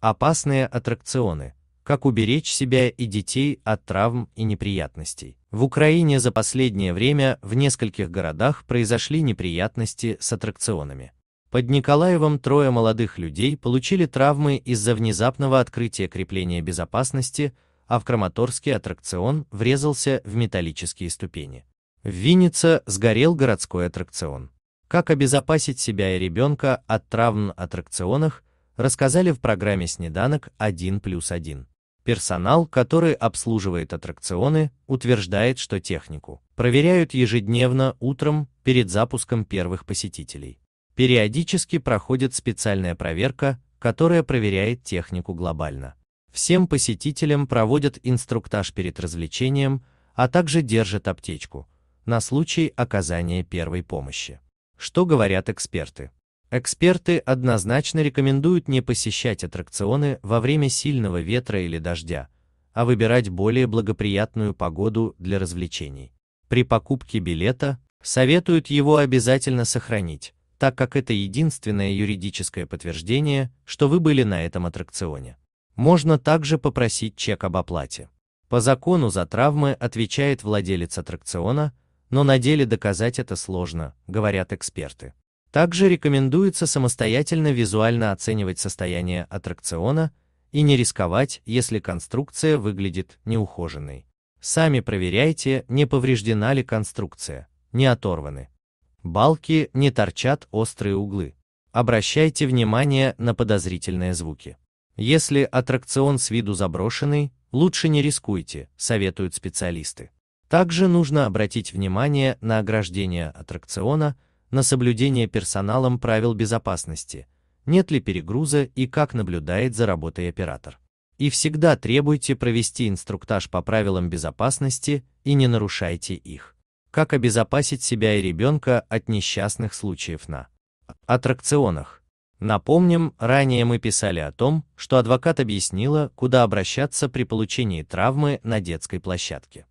Опасные аттракционы. Как уберечь себя и детей от травм и неприятностей. В Украине за последнее время в нескольких городах произошли неприятности с аттракционами. Под Николаевым трое молодых людей получили травмы из-за внезапного открытия крепления безопасности, а в Краматорске аттракцион врезался в металлические ступени. В Виннице сгорел городской аттракцион. Как обезопасить себя и ребенка от травм на аттракционах рассказали в программе «Снеданок 1 плюс 1». Персонал, который обслуживает аттракционы, утверждает, что технику проверяют ежедневно утром перед запуском первых посетителей. Периодически проходит специальная проверка, которая проверяет технику глобально. Всем посетителям проводят инструктаж перед развлечением, а также держат аптечку на случай оказания первой помощи. Что говорят эксперты? Эксперты однозначно рекомендуют не посещать аттракционы во время сильного ветра или дождя, а выбирать более благоприятную погоду для развлечений. При покупке билета советуют его обязательно сохранить, так как это единственное юридическое подтверждение, что вы были на этом аттракционе. Можно также попросить чек об оплате. По закону за травмы отвечает владелец аттракциона, но на деле доказать это сложно, говорят эксперты. Также рекомендуется самостоятельно визуально оценивать состояние аттракциона и не рисковать, если конструкция выглядит неухоженной. Сами проверяйте, не повреждена ли конструкция, не оторваны. Балки не торчат острые углы. Обращайте внимание на подозрительные звуки. Если аттракцион с виду заброшенный, лучше не рискуйте, советуют специалисты. Также нужно обратить внимание на ограждение аттракциона – на соблюдение персоналом правил безопасности, нет ли перегруза и как наблюдает за работой оператор. И всегда требуйте провести инструктаж по правилам безопасности и не нарушайте их. Как обезопасить себя и ребенка от несчастных случаев на аттракционах. Напомним, ранее мы писали о том, что адвокат объяснила, куда обращаться при получении травмы на детской площадке.